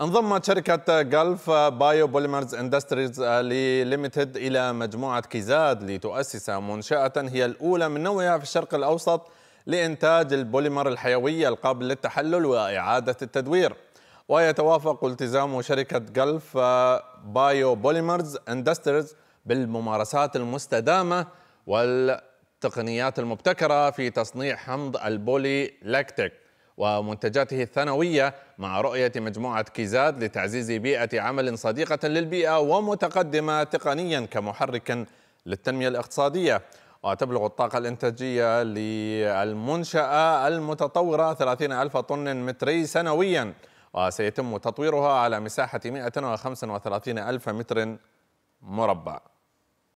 انضمت شركة غلف بايو بوليمرز اندستريز ليميتد إلى مجموعة كيزاد لتؤسس منشأة هي الأولى من نوعها في الشرق الأوسط لإنتاج البوليمر الحيوي القابل للتحلل وإعادة التدوير ويتوافق التزام شركة غلف بايو بوليمرز اندستريز بالممارسات المستدامة والتقنيات المبتكرة في تصنيع حمض البولي لاكتيك ومنتجاته الثانوية مع رؤية مجموعة كيزاد لتعزيز بيئة عمل صديقة للبيئة ومتقدمة تقنيا كمحرك للتنمية الاقتصادية وتبلغ الطاقة الإنتاجية للمنشأة المتطورة 30 ألف طن متري سنويا وسيتم تطويرها على مساحة 135 ألف متر مربع